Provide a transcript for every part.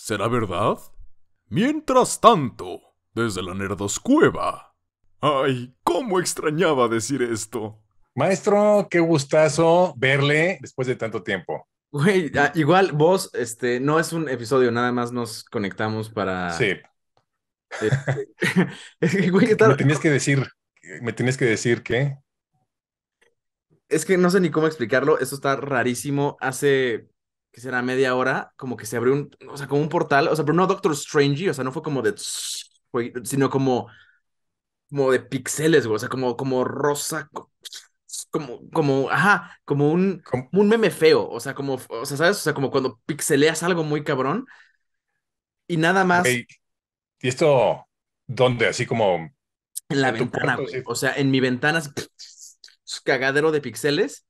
¿Será verdad? Mientras tanto, desde la Nerdoscueva. ¡Ay, cómo extrañaba decir esto! Maestro, qué gustazo verle después de tanto tiempo. Güey, ah, igual vos, este, no es un episodio, nada más nos conectamos para. Sí. Este... que, Me tenías que decir, me tenías que decir ¿qué? Es que no sé ni cómo explicarlo, eso está rarísimo. Hace que será media hora, como que se abrió un, o sea, como un portal, o sea, pero no Doctor Strange, o sea, no fue como de, sino como, como de pixeles, o sea, como, como rosa, como, como, ajá, como un, un meme feo, o sea, como, o sea, ¿sabes? O sea, como cuando pixeleas algo muy cabrón y nada más. ¿Y esto dónde? Así como... En la ventana, O sea, en mi ventana, cagadero de pixeles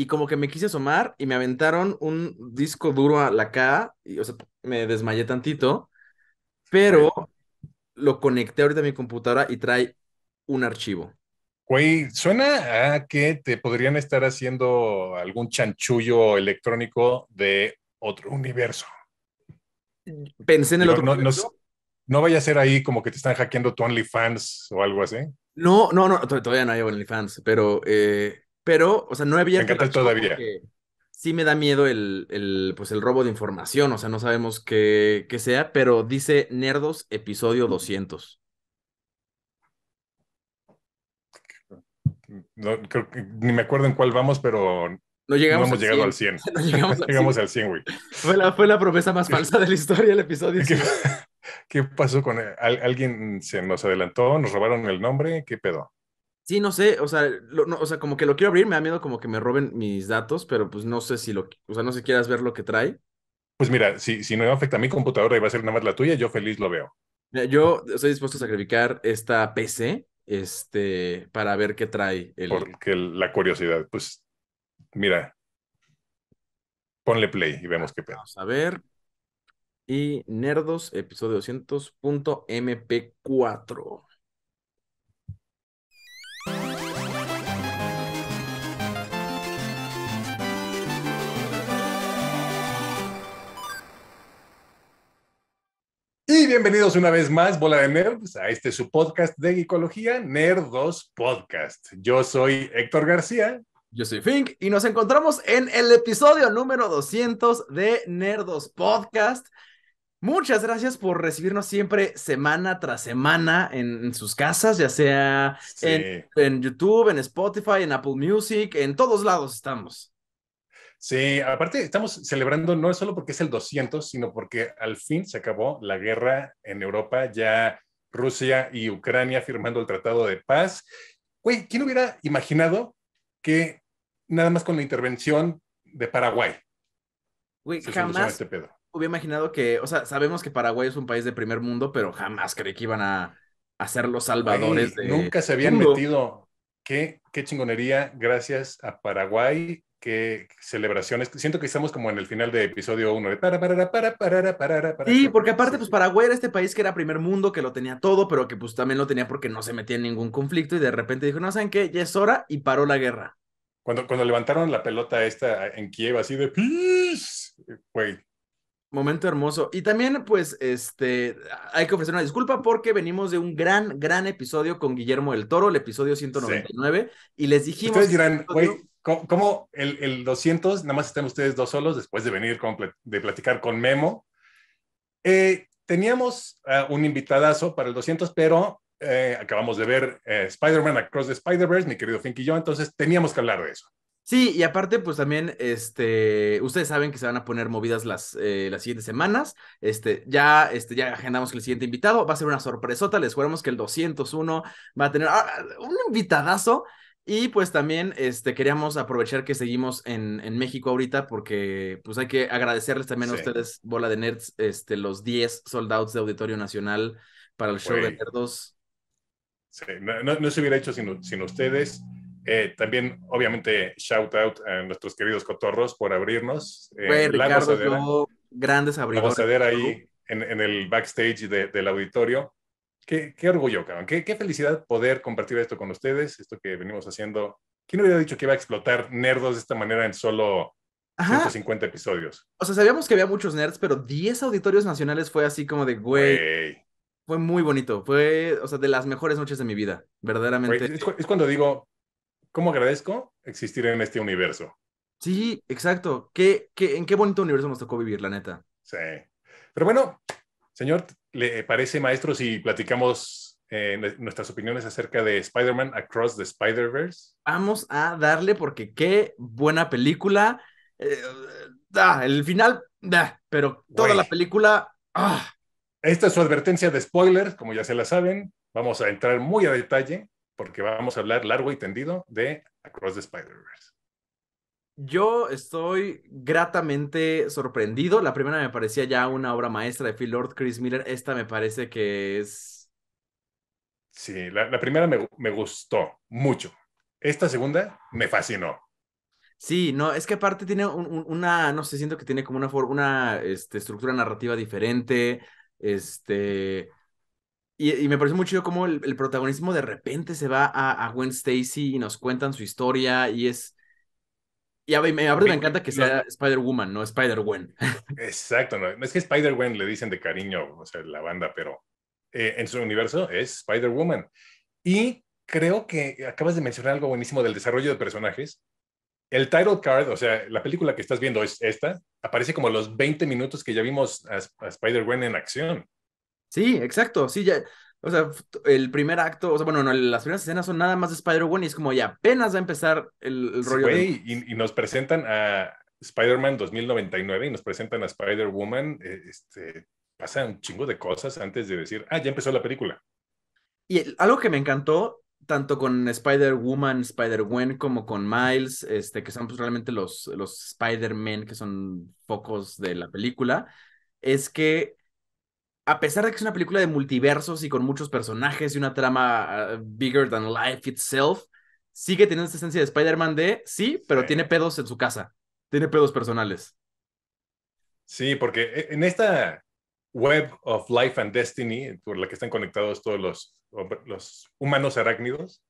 y como que me quise asomar y me aventaron un disco duro a la cara y, o sea, me desmayé tantito, pero lo conecté ahorita a mi computadora y trae un archivo. Güey, suena a que te podrían estar haciendo algún chanchullo electrónico de otro universo. Pensé en el otro no, universo. No, vaya a ser ahí como que te están hackeando tu OnlyFans o algo así. No, no, no, todavía no hay OnlyFans, pero eh, pero, o sea, no había... todavía. sí me da miedo el, el, pues el robo de información, o sea, no sabemos qué, sea, pero dice Nerdos, episodio 200. No, ni me acuerdo en cuál vamos, pero no, llegamos hemos llegado al 100. llegamos, al 100. llegamos al güey. Fue la, promesa más falsa de la historia el episodio. ¿Qué, ¿Qué pasó con él? Eh, ¿Alguien se nos adelantó? ¿Nos robaron el nombre? ¿Qué pedo? Sí, no sé, o sea, o sea, como que lo quiero abrir, me da miedo como que me roben mis datos, pero pues no sé si lo, o sea, no sé si quieras ver lo que trae. Pues mira, si, si no afecta a mi computadora y va a ser nada más la tuya, yo feliz lo veo. yo estoy dispuesto a sacrificar esta PC, este, para ver qué trae. El... Porque la curiosidad, pues, mira, ponle play y vemos qué pedo. a ver. Y Nerdos, episodio 200.mp4. Y bienvenidos una vez más, Bola de Nerds, a este su podcast de ecología, Nerdos Podcast. Yo soy Héctor García. Yo soy Fink y nos encontramos en el episodio número 200 de Nerdos Podcast. Muchas gracias por recibirnos siempre semana tras semana en, sus casas, ya sea en YouTube, en Spotify, en Apple Music, en todos lados estamos. Sí, aparte estamos celebrando no es solo porque es el 200, sino porque al fin se acabó la guerra en Europa, ya Rusia y Ucrania firmando el Tratado de Paz. Güey, ¿quién hubiera imaginado que nada más con la intervención de Paraguay? Güey, jamás este hubiera imaginado que, o sea, sabemos que Paraguay es un país de primer mundo, pero jamás creí que iban a, ser los salvadores de... Nunca se habían metido. Qué, qué, chingonería, gracias a Paraguay qué celebraciones. Siento que estamos como en el final de episodio uno de para, para, para, para, para, para. Sí, porque aparte, pues Paraguay era este país que era primer mundo, que lo tenía todo, pero que pues también lo tenía porque no se metía en ningún conflicto y de repente dijo, no, ¿saben qué? Ya es hora y paró la guerra. Cuando, cuando levantaron la pelota esta en Kiev, así de güey. Momento hermoso. Y también, pues, este, hay que ofrecer una disculpa porque venimos de un gran, gran episodio con Guillermo del Toro, el episodio 199, y les dijimos... Ustedes dirán, güey, como el, 200, nada más estén ustedes dos solos después de venir de platicar con Memo? Eh, teníamos eh, un invitadazo para el 200, pero eh, acabamos de ver Spider-Man Across the Spider-Verse, mi querido Fink y yo, entonces teníamos que hablar de eso. Sí, y aparte, pues también, este, ustedes saben que se van a poner movidas las, las siguientes semanas. Este, ya, este, ya agendamos que el siguiente invitado va a ser una sorpresota. Les juramos que el 201 va a tener ah, un invitadazo y pues también este, queríamos aprovechar que seguimos en, en México ahorita porque pues hay que agradecerles también a ustedes, Bola de Nerds, este, los 10 soldados de Auditorio Nacional para el show de Nerdos. Sí, no, no, se hubiera hecho sin, sin ustedes. Eh, también, obviamente, shout out a nuestros queridos cotorros por abrirnos. Eh, la Ricardo, yo, grandes ahí en, en el backstage de, del auditorio qué, orgullo, cabrón. Qué, felicidad poder compartir esto con ustedes, esto que venimos haciendo. ¿Quién hubiera dicho que iba a explotar nerdos de esta manera en solo 150 episodios? O sea, sabíamos que había muchos nerds, pero 10 auditorios nacionales fue así como de, güey. Fue muy bonito, fue, o sea, de las mejores noches de mi vida, verdaderamente. es, es cuando digo, ¿cómo agradezco existir en este universo? Sí, exacto. ¿Qué, qué, en qué bonito universo nos tocó vivir, la neta. Sí. Pero bueno, señor, le parece, maestro, si platicamos eh, nuestras opiniones acerca de Spider-Man Across the Spider-Verse? Vamos a darle porque qué buena película. Eh, ah, el final, pero toda la película... Ah. Esta es su advertencia de spoilers, como ya se la saben. Vamos a entrar muy a detalle porque vamos a hablar largo y tendido de Across the Spider-Verse. Yo estoy gratamente sorprendido. La primera me parecía ya una obra maestra de Phil Lord, Chris Miller. Esta me parece que es. Sí, la, primera me, gustó mucho. Esta segunda me fascinó. Sí, no, es que aparte tiene una, no sé, siento que tiene como una, una este, estructura narrativa diferente. Este. Y, me parece muy chido cómo el, protagonismo de repente se va a, a Gwen Stacy y nos cuentan su historia y es y a mí, me, encanta que sea Spider-Woman, no Spider-Gwen. Exacto, no. es que Spider-Gwen le dicen de cariño, o sea, la banda, pero eh, en su universo es Spider-Woman. Y creo que acabas de mencionar algo buenísimo del desarrollo de personajes. El title card, o sea, la película que estás viendo es esta, aparece como los 20 minutos que ya vimos a, Spider-Gwen en acción. Sí, exacto, sí, ya, o sea, el primer acto, o sea, bueno, no, las primeras escenas son nada más de Spider-Man y es como ya apenas va a empezar el, rollo. de... y, nos presentan a Spider-Man 2099 y nos presentan a Spider-Woman. Eh, este, pasa un chingo de cosas antes de decir, ah, ya empezó la película. Y algo que me encantó, tanto con Spider-Woman, Spider-Gwen, como con Miles, este, que son pues, realmente los, los Spider-Men, que son focos de la película, es que a pesar de que es una película de multiversos y con muchos personajes y una trama ah, bigger than life itself, sigue teniendo esta esencia de Spider-Man de, sí, pero tiene pedos en su casa, tiene pedos personales. Sí, porque e, en esta web of life and destiny, por la que están conectados todos los, humanos arácnidos,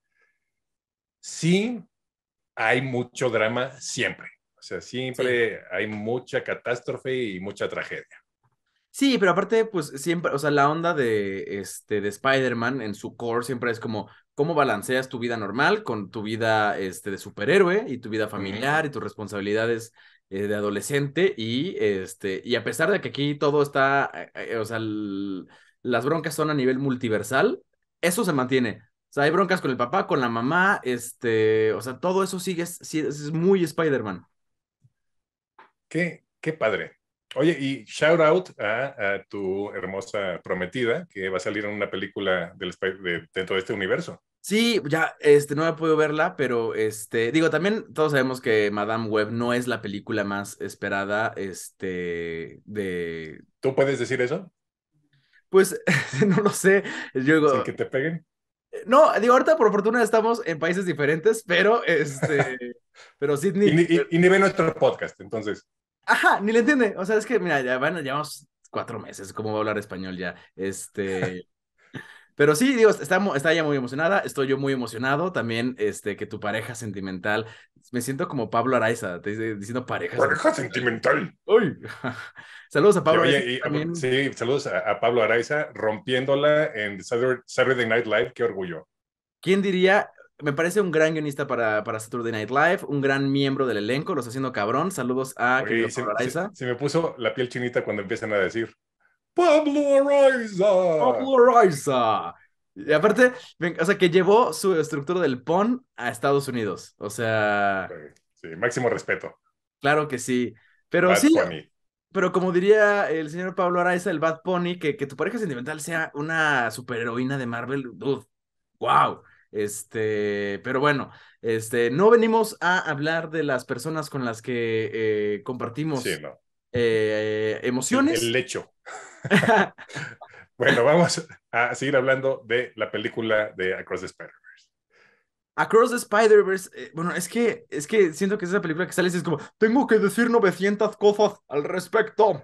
sí hay mucho drama siempre. O sea, siempre hay mucha catástrofe y mucha tragedia. Sí, pero aparte, pues siempre, o sea, la onda de, este, de Spider-Man en su core siempre es como, ¿cómo balanceas tu vida normal con tu vida este, de superhéroe y tu vida familiar y tus responsabilidades eh, de adolescente? Y, este, y a pesar de que aquí todo está, eh, eh, o sea, las broncas son a nivel multiversal, eso se mantiene. O sea, hay broncas con el papá, con la mamá, este, o sea, todo eso sigue, es, es muy Spider-Man. Qué, qué padre. Oye, y shout out a, tu hermosa prometida que va a salir en una película del, dentro de este universo. Sí, ya este, no he podido verla, pero este, digo, también todos sabemos que Madame Web no es la película más esperada este, de... ¿Tú puedes decir eso? Pues no lo sé. Yo que te peguen? No, digo, ahorita por fortuna estamos en países diferentes, pero este, pero Sydney. y ni ve nuestro podcast, entonces. Ajá, ni le entiende. O sea, es que, mira, ya van, llevamos cuatro meses, ¿cómo va a hablar español ya? Este. Pero sí, digo, está, está ya muy emocionada, estoy yo muy emocionado también, este, que tu pareja sentimental, me siento como Pablo Araiza, te dice, diciendo pareja. Pareja sentimental. Uy. saludos a Pablo. Araiza Sí, saludos a, Pablo Araiza, rompiéndola en Saturday Night Live, qué orgullo. ¿Quién diría me parece un gran guionista para, para, Saturday Night Live, un gran miembro del elenco, los haciendo cabrón. Saludos a Pablo Araiza. Se, me puso la piel chinita cuando empiezan a decir Pablo Araiza. Pablo Araiza. Y aparte, o sea, que llevó su estructura del PON a Estados Unidos. O sea. Sí, máximo respeto. Claro que sí. Pero Bad sí. Pony. Pero como diría el señor Pablo Araiza, el Bad Pony, que, que tu pareja sentimental sea una superheroína de Marvel, dude, wow. Este, pero bueno, este, no venimos a hablar de las personas con las que eh, compartimos eh, emociones. el lecho. bueno, vamos a seguir hablando de la película de Across the Spider-Verse. Across the Spider-Verse, eh, bueno, es que, es que siento que es esa película que sale y es como, tengo que decir 900 cosas al respecto.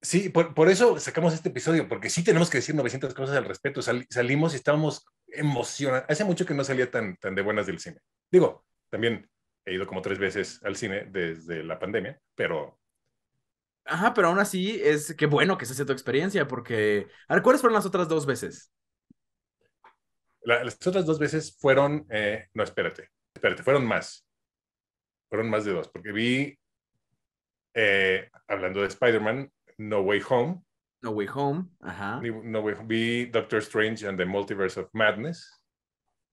Sí, por, eso sacamos este episodio, porque sí tenemos que decir 900 cosas al respecto. salimos y estábamos emociona. Hace mucho que no salía tan, tan de buenas del cine. Digo, también he ido como tres veces al cine desde la pandemia, pero... Ajá, pero aún así es que bueno que se hace tu experiencia, porque... A ¿cuáles fueron las otras dos veces? las otras dos veces fueron... Eh, no, espérate, espérate, fueron más. Fueron más de dos, porque vi, eh, hablando de Spider-Man, No Way Home, no Way Home, ajá. Vi Doctor Strange and the Multiverse of Madness.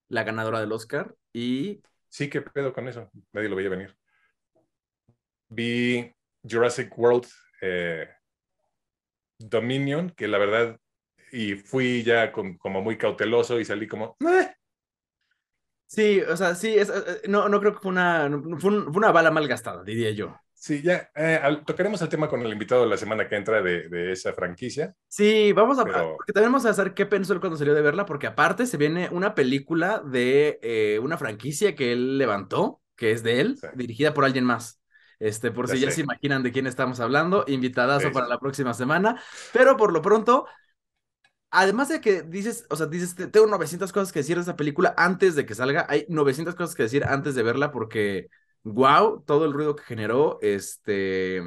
La ganadora del Oscar y... Sí, qué pedo con eso. Nadie lo veía venir. Vi Jurassic World eh, Dominion, que la verdad, y fui ya como muy cauteloso y salí como... Sí, o sea, sí, eh, no, creo que fue una, fue, una bala gastada, diría yo. Sí, ya eh, tocaremos el tema con el invitado de la semana que entra de, esa franquicia. Sí, vamos a, pero... porque también vamos a hacer qué pensó él cuando salió de verla, porque aparte se viene una película de eh, una franquicia que él levantó, que es de él, dirigida por alguien más. Este, por si ya se imaginan de quién estamos hablando, invitadazo para la próxima semana. Pero por lo pronto, además de que dices, o sea, dices, tengo 900 cosas que decir de esa película antes de que salga, hay 900 cosas que decir antes de verla porque wow, todo el ruido que generó. Este,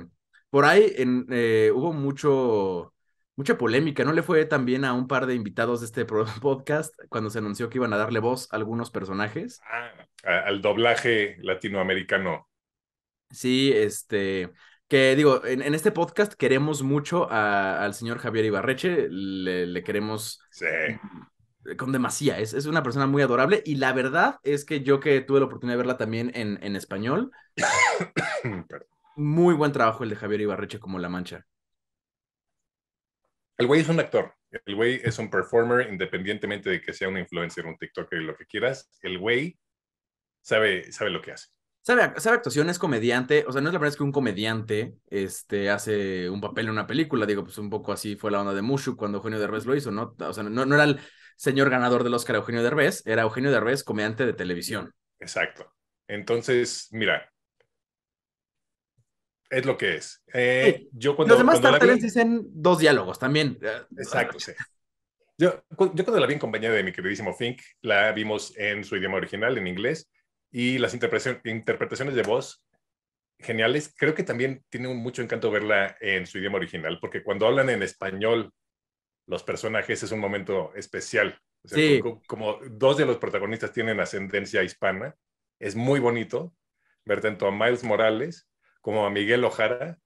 por ahí eh, hubo mucho, mucha polémica, no le fue también a un par de invitados de este podcast cuando se anunció que iban a darle voz a algunos personajes. Ah, al doblaje latinoamericano. Sí, este, que digo, en, este podcast queremos mucho al señor Javier Ibarreche, le, le queremos sí. Eh, con demasía. Es, una persona muy adorable y la verdad es que yo que tuve la oportunidad de verla también en, en español, muy buen trabajo el de Javier Ibarreche como La Mancha. El güey es un actor, el güey es un performer, independientemente de que sea un influencer, un TikToker y lo que quieras, el güey sabe, sabe lo que hace. Sabe, sabe actuación, es comediante, o sea, no es la primera vez que un comediante este, hace un papel en una película, digo, pues un poco así fue la onda de Mushu cuando Eugenio Derbez lo hizo, ¿no? O sea, no, no era el señor ganador del Oscar Eugenio Derbez era Eugenio Derbez, comediante de televisión. Exacto. Entonces, mira, es lo que es. Eh, yo cuando, Los demás cuando la dicen dos diálogos también. Exacto, Yo, yo, cuando la vi en compañía de mi queridísimo Fink, la vimos en su idioma original, en inglés, y las interpretaciones de voz geniales. Creo que también tiene mucho encanto verla en su idioma original, porque cuando hablan en español los personajes es un momento especial. como, dos de los protagonistas tienen ascendencia hispana, es muy bonito ver tanto a Miles Morales como a Miguel Ojara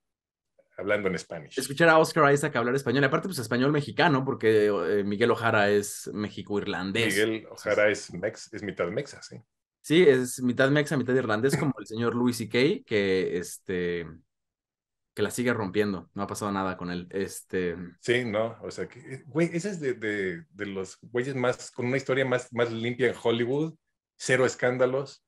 hablando en español. Escuchar a Oscar Isaac hablar español, aparte pues español mexicano, porque eh, Miguel Ojara es mexico irlandés Miguel Ojara es, es mitad mexa, sí. Sí, es mitad mexa, mitad irlandés, como el señor Luis C.K., que este, que la sigue rompiendo. No ha pasado nada con él. Este... Mm. Sí, no, o sea, güey, ese es de, de, los güeyes más, con una historia más, más limpia en Hollywood, cero escándalos.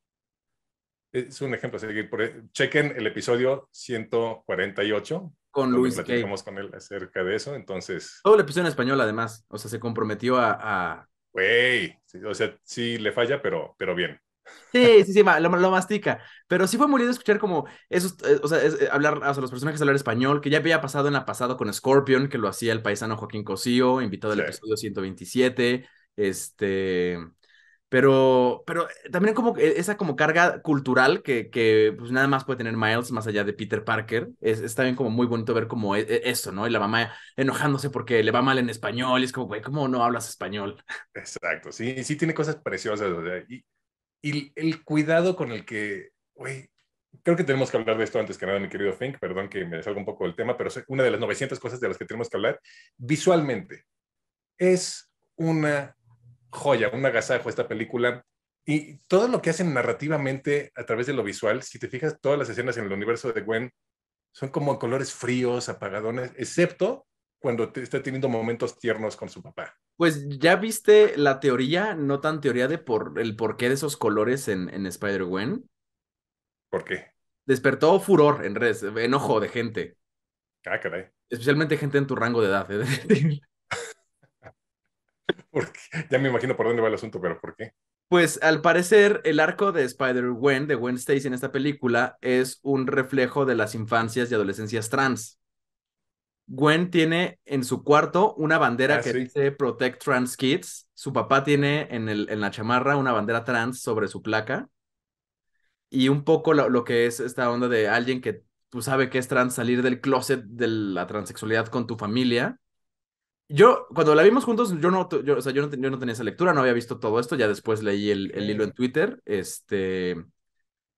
Es un ejemplo seguir. E, chequen el episodio 148. Con Luis con él acerca de eso, entonces... Todo el episodio en español, además. O sea, se comprometió a... Güey, o sea, sí le falla, pero, pero bien. Sí, sí, sí, lo, lo mastica. Pero sí fue muy lindo escuchar como esos, eh, o sea, eh, hablar, o sea, los personajes hablar español, que ya había pasado en la pasado con Scorpion, que lo hacía el paisano Joaquín Cosío, invitado del al episodio 127. Este. Pero, pero eh, también como esa como carga cultural que, que pues nada más puede tener Miles más allá de Peter Parker, es, está bien como muy bonito ver como eso, ¿no? Y la mamá enojándose porque le va mal en español y es como, güey, ¿cómo no hablas español? Exacto, sí, sí tiene cosas preciosas. O sea, y y el cuidado con el que, güey, creo que tenemos que hablar de esto antes que nada, mi querido Fink, perdón que me salga un poco del tema, pero es una de las 900 cosas de las que tenemos que hablar visualmente es una joya, un agasajo esta película. Y todo lo que hacen narrativamente a través de lo visual, si te fijas, todas las escenas en el universo de Gwen son como colores fríos, apagadones, excepto cuando está teniendo momentos tiernos con su papá. Pues ya viste la teoría, no tan teoría de por el porqué de esos colores en, Spider-Gwen. ¿Por qué? Despertó furor en redes, enojo de gente. Ah, Especialmente gente en tu rango de edad. ya me imagino por dónde va el asunto, pero ¿por qué? Pues al parecer el arco de Spider-Gwen, de Gwen Stacy en esta película, es un reflejo de las infancias y adolescencias trans. Gwen tiene en su cuarto una bandera ah, que dice Protect Trans Kids. Su papá tiene en, el, en la chamarra una bandera trans sobre su placa. Y un poco lo, que es esta onda de alguien que tú sabes que es trans, salir del closet de la transexualidad con tu familia. Yo, cuando la vimos juntos, yo no, o sea, yo no, tenía esa lectura, no había visto todo esto. Ya después leí el, hilo en Twitter. Este.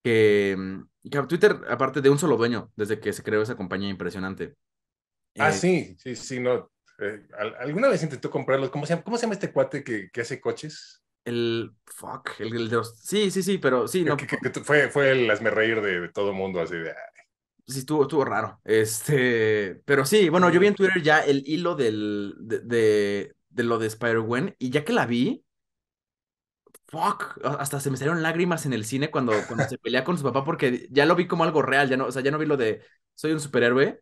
que Twitter, aparte de un solo dueño, desde que se creó esa compañía impresionante. Ah, eh, sí, sí, sí, no. Eh, alguna vez intentó comprarlos. ¿Cómo se llama, cómo se llama este cuate que, que hace coches? El fuck, el, de Sí, sí, sí, pero sí, no. fue, el hazme reír de, todo todo mundo, así de. Sí, estuvo, raro. Este, pero sí, bueno, yo vi en Twitter ya el hilo del, de, de, lo de Spider-Gwen y ya que la vi, fuck, hasta se me salieron lágrimas en el cine cuando, cuando se pelea con su papá porque ya lo vi como algo real, ya no, o sea, ya no vi lo de soy un superhéroe.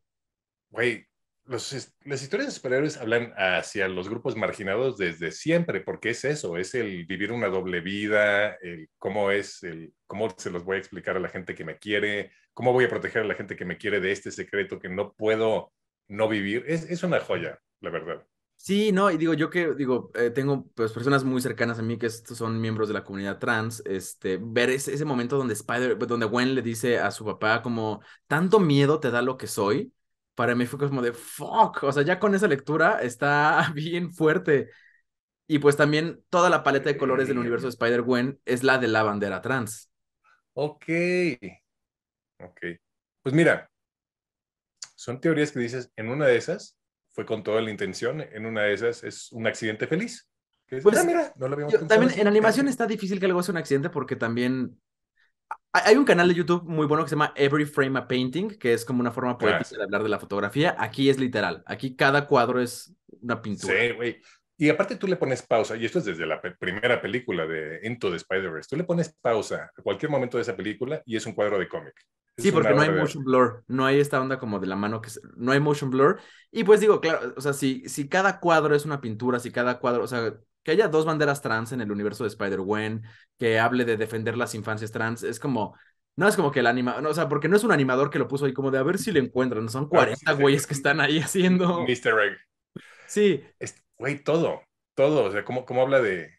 Güey, las historias de superhéroes hablan hacia los grupos marginados desde siempre, porque es eso, es el vivir una doble vida, cómo es, el cómo se los voy a explicar a la gente que me quiere, cómo voy a proteger a la gente que me quiere de este secreto que no puedo no vivir. Es, es una joya, la verdad. Sí, no, y digo, yo que, digo, eh, tengo pues personas muy cercanas a mí que estos son miembros de la comunidad trans, este, ver ese, ese momento donde Spider, donde Gwen le dice a su papá como, tanto miedo te da lo que soy, para mí fue como de fuck, o sea, ya con esa lectura está bien fuerte. Y pues también toda la paleta de colores del universo de Spider-Gwen es la de la bandera trans. Ok. Ok. Pues mira, son teorías que dices, en una de esas fue con toda la intención, en una de esas es un accidente feliz. Pues, ah, mira, no lo habíamos También en animación está difícil que algo sea un accidente porque también hay un canal de YouTube muy bueno que se llama Every Frame a Painting, que es como una forma poética de hablar de la fotografía. Aquí es literal. Aquí cada cuadro es una pintura. Sí, güey. Y aparte tú le pones pausa, y esto es desde la primera película de Into the Spider-Verse, tú le pones pausa a cualquier momento de esa película y es un cuadro de cómic. sí, porque no hay motion blur, no hay esta onda como de la mano que no hay motion blur. Y pues digo, claro, o sea, si, si cada cuadro es una pintura, si cada cuadro, o sea, que haya dos banderas trans en el universo de Spider-Gwen, que hable de defender las infancias trans, es como, no es como que el anima, no, o sea, porque no es un animador que lo puso ahí como de a ver si lo encuentran, son 40 güeyes que están ahí haciendo. Mr. Egg. Sí. güey, todo, todo, o sea, ¿cómo, habla de...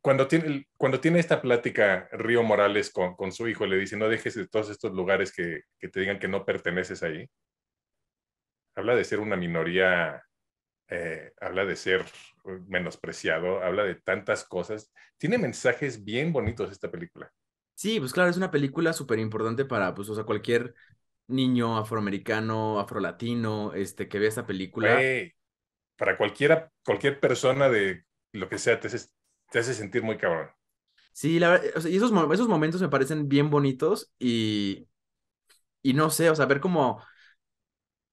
Cuando tiene, cuando tiene esta plática Río Morales con, con su hijo, le dice, no dejes de todos estos lugares que, que te digan que no perteneces ahí. Habla de ser una minoría eh, habla de ser eh, menospreciado, habla de tantas cosas. Tiene mensajes bien bonitos esta película. Sí, pues claro, es una película súper importante para, pues, o cualquier niño afroamericano, afrolatino, este, que vea esta película. para cualquiera, cualquier persona de lo que sea, te hace, sentir muy cabrón. Sí, la verdad, esos, momentos me parecen bien bonitos y, y no sé, o sea, ver cómo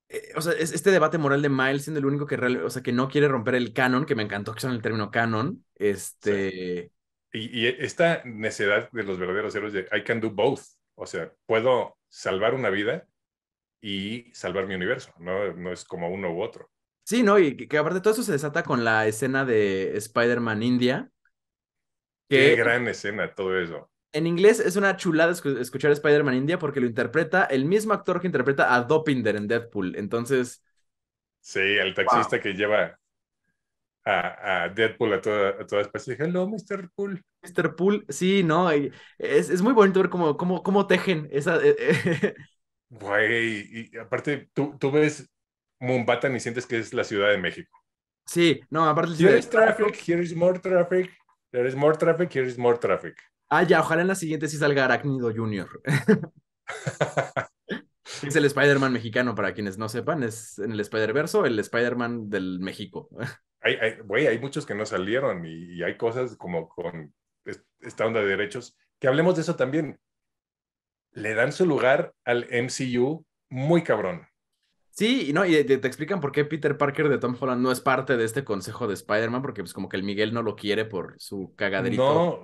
eh, o sea, este debate moral de Miles siendo el único que, real, o sea, que no quiere romper el canon, que me encantó que son el término canon, este... Y, y, esta necedad de los verdaderos héroes de I can do both, o sea, puedo salvar una vida y salvar mi universo, no, no es como uno u otro. Sí, no, y que, aparte todo eso se desata con la escena de Spider-Man India. Qué gran escena todo eso. En inglés es una chulada escuchar Spider-Man India porque lo interpreta el mismo actor que interpreta a Dopinder en Deadpool. Entonces. Sí, el taxista que lleva a, Deadpool a toda, a toda especie. Hello, Mr. Pool. Mr. Pool, sí, ¿no? Es, es muy bonito ver cómo, cómo, cómo tejen esa. E, e, Güey, y aparte, tú, tú ves Mumbatan y sientes que es la Ciudad de México. Sí, no, aparte. Here is traffic, here is more traffic, traffic, here is more traffic. Ah, ya, ojalá en la siguiente sí salga Arácnido Junior. es el Spider-Man mexicano, para quienes no sepan, es en el Spider-Verso, el Spider-Man del México. Hay, güey, hay muchos que no salieron y, hay cosas como con esta onda de derechos, que hablemos de eso también. Le dan su lugar al MCU muy cabrón. Sí, no, y te, explican por qué Peter Parker de Tom Holland no es parte de este consejo de Spider-Man, porque pues como que el Miguel no lo quiere por su cagadrito. No,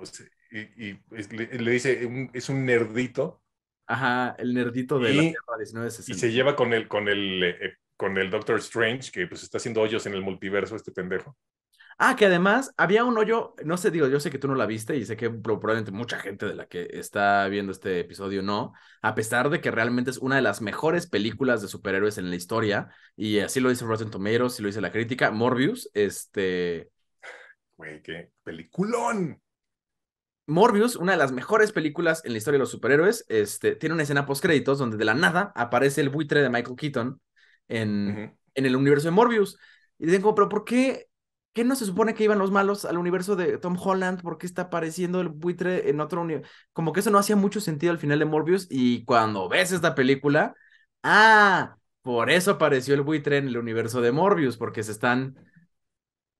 y, pues, le, dice, es un nerdito. Ajá, el nerdito de la Tierra 1960. Y se lleva con el, con el, eh, eh, con el Doctor Strange, que pues está haciendo hoyos en el multiverso este pendejo. Ah, que además había un hoyo, no sé, digo, yo sé que tú no la viste y sé que probablemente mucha gente de la que está viendo este episodio no, a pesar de que realmente es una de las mejores películas de superhéroes en la historia, y así lo dice Rotten Tomatoes, y lo dice la crítica, Morbius, este... Güey, qué peliculón. Morbius, una de las mejores películas en la historia de los superhéroes, este, tiene una escena post-créditos donde de la nada aparece el buitre de Michael Keaton en, en el universo de Morbius. Y dicen pero ¿por qué, qué no se supone que iban los malos al universo de Tom Holland? ¿Por qué está apareciendo el buitre en otro universo? Como que eso no hacía mucho sentido al final de Morbius. Y cuando ves esta película, ah, por eso apareció el buitre en el universo de Morbius, porque se están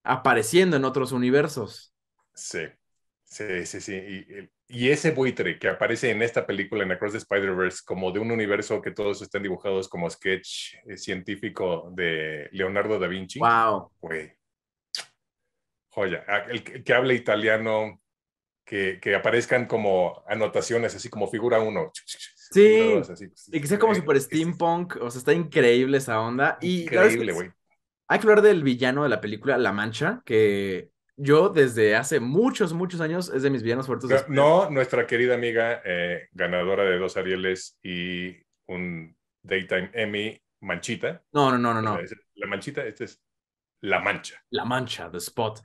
apareciendo en otros universos. Sí. Sí, sí, sí. Y, ese buitre que aparece en esta película, en Across the Spider-Verse, como de un universo que todos están dibujados como sketch eh, científico de Leonardo da Vinci. ¡Wow! Güey. Joya. Ah, el, que hable italiano, que, que, aparezcan como anotaciones, así como figura uno. Sí, pues, y que sea como super steampunk. O sea, está increíble esa onda. Y, increíble, güey. Hay que hablar del villano de la película La Mancha, que yo desde hace muchos, muchos años es de mis villanos fuertes. No, nuestra querida amiga, eh, ganadora de dos Arieles y un Daytime Emmy, Manchita. No, no, no, no. no. La Manchita, este es La Mancha. La Mancha, The Spot.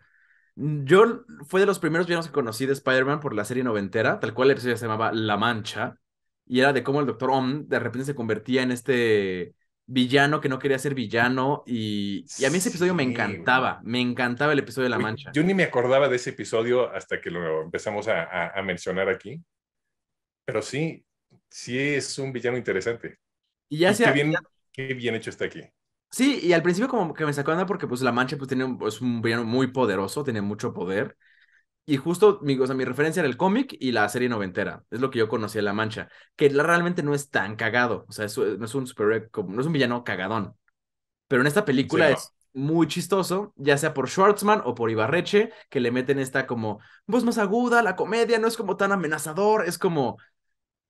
Yo fue de los primeros villanos que conocí de Spider-Man por la serie noventera, tal cual el episodio se llamaba La Mancha, y era de cómo el Doctor Om de repente se convertía en este villano que no quería ser villano y, a mí ese episodio me encantaba, me encantaba el episodio de La Mancha. Yo ni me acordaba de ese episodio hasta que lo empezamos a, mencionar aquí, pero sí, sí es un villano interesante. Y ya sea, qué, bien, bien hecho está aquí. Sí, y al principio como que me sacó onda porque pues La Mancha pues tiene es un villano muy poderoso, tiene mucho poder y justo, mi, o mi referencia era el cómic y la serie noventera. Es lo que yo conocía La Mancha. Que realmente no es tan cagado. O sea, eh, no es un como no es un villano cagadón. Pero en esta película es muy chistoso, ya sea por Schwartzman o por Ibarreche, que le meten esta como voz más aguda, la comedia no es como tan amenazador, es como...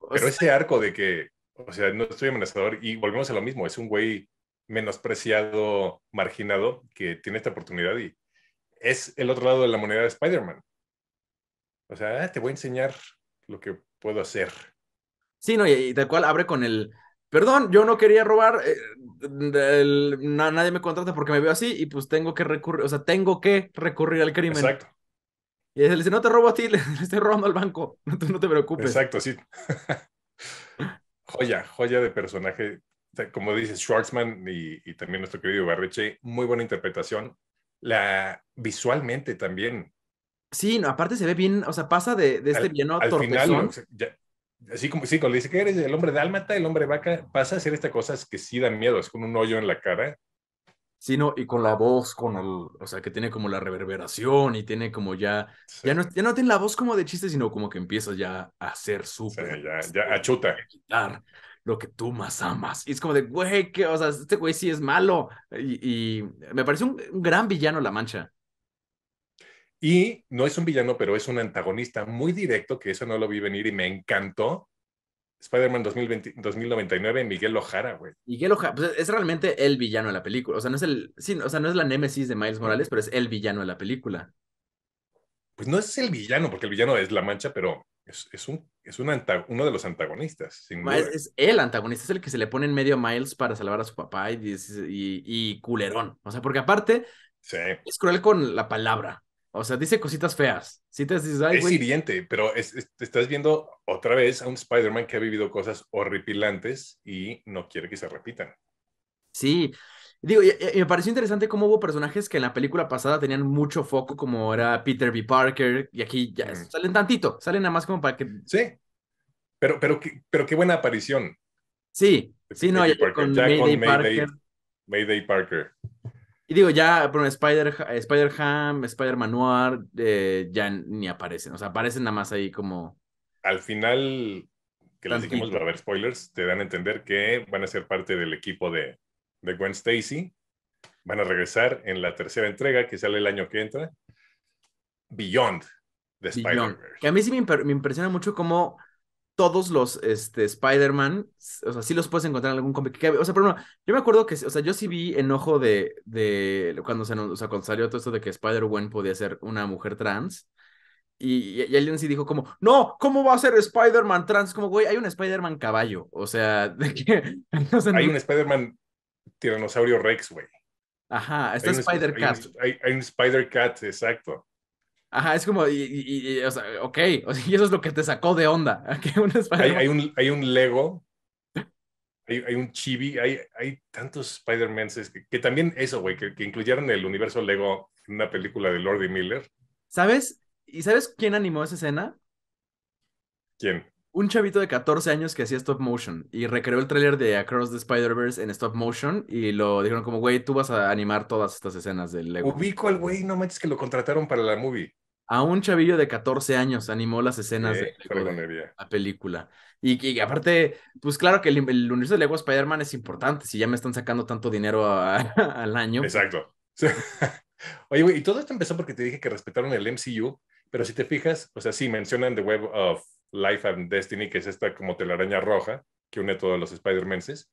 Pero ese arco de que, o sea, no estoy amenazador y volvemos a lo mismo, es un güey menospreciado, marginado, que tiene esta oportunidad y es el otro lado de la moneda de Spider-Man o sea, ah, te voy a enseñar lo que puedo hacer. Sí, no, y, tal cual abre con el, perdón, yo no quería robar, eh, nadie me contrata porque me veo así y pues tengo que recurrir, o sea, tengo que recurrir al crimen. Exacto. Y él dice, no te robo a ti, le, estoy robando al banco, no, no te preocupes. Exacto, sí. joya, joya de personaje. Como dices, Schwartzman y, también nuestro querido Barreche, muy buena interpretación. La, visualmente también, Sí, aparte se ve bien, o sea, pasa de, este bien al final, así como sí, cuando dice que eres el hombre de dálmata, el hombre vaca, pasa a hacer estas cosas que sí dan miedo, es con un hoyo en la cara. Sí, y con la voz, con el, o sea, que tiene como la reverberación y tiene como ya, ya, no, ya no tiene la voz como de chiste, sino como que empieza ya a hacer súper. ya, ya A quitar lo que tú más amas. Y es como de, güey, que, o sea, este güey sí es malo. Y, me parece un gran villano La Mancha. Y no es un villano, pero es un antagonista muy directo, que eso no lo vi venir y me encantó. Spider-Man 2099, Miguel Ojara, güey. Miguel Ojara, pues es realmente el villano de la película. O sea, no es el, sí, o sea, no es la némesis de Miles Morales, pero es el villano de la película. Pues no es el villano, porque el villano es la mancha, pero es, un, es un uno de los antagonistas. Es, el antagonista, es el que se le pone en medio a Miles para salvar a su papá y, y, culerón. O sea, porque aparte es cruel con la palabra. O sea, dice cositas feas. Sí te es hiriente, pero estás viendo otra vez a un Spider-Man que ha vivido cosas horripilantes y no quiere que se repitan. Sí. Digo, me pareció interesante cómo hubo personajes que en la película pasada tenían mucho foco, como era Peter B. Parker, y aquí ya salen tantito, salen nada más como para que... Sí, pero, pero, qué, pero qué buena aparición. Sí, sí, no, con, Mayday, Parker. Mayday Parker. Y digo, ya, bueno, Spider, Spider Ham, Spider-Man eh, ya ni aparecen. O sea, aparecen nada más ahí como. Al final, que les dijimos, para ver spoilers, te dan a entender que van a ser parte del equipo de, de Gwen Stacy. Van a regresar en la tercera entrega que sale el año que entra. Beyond the Spider-Verse. Que a mí sí me, me impresiona mucho cómo todos los este, Spider-Man, o sea, sí los puedes encontrar en algún cómic. o sea, pero yo me acuerdo que, o sea, yo sí vi enojo de, de cuando, se, o sea, salió todo esto de que spider wen podía ser una mujer trans. Y, alguien sí dijo como, no, ¿cómo va a ser Spider-Man trans? Como, güey, hay un Spider-Man caballo. O sea, ¿de qué? hay un Spider-Man tiranosaurio Rex, güey. Ajá, está Spider-Cat. Hay, un Spider-Cat, exacto. Ajá, es como, y, o sea, ok, o y eso es lo que te sacó de onda. Hay, un, hay un Lego, hay, hay un Chibi, hay, hay tantos spider que, también eso, güey, que, incluyeron el universo Lego en una película de Lordy Miller. ¿Sabes? ¿Y sabes quién animó esa escena? ¿Quién? un chavito de 14 años que hacía stop motion y recreó el tráiler de Across the Spider-Verse en stop motion y lo dijeron como, güey, tú vas a animar todas estas escenas del Lego. Ubico al güey, no manches que lo contrataron para la movie. A un chavillo de 14 años animó las escenas de, la película. Y, y, aparte, pues claro que el, universo de Lego Spider-Man es importante, si ya me están sacando tanto dinero al año. Exacto. Oye, güey, y todo esto empezó porque te dije que respetaron el MCU, pero si te fijas, o sea, sí mencionan The Web of Life and Destiny, que es esta como telaraña roja que une todos los Spider-Menses.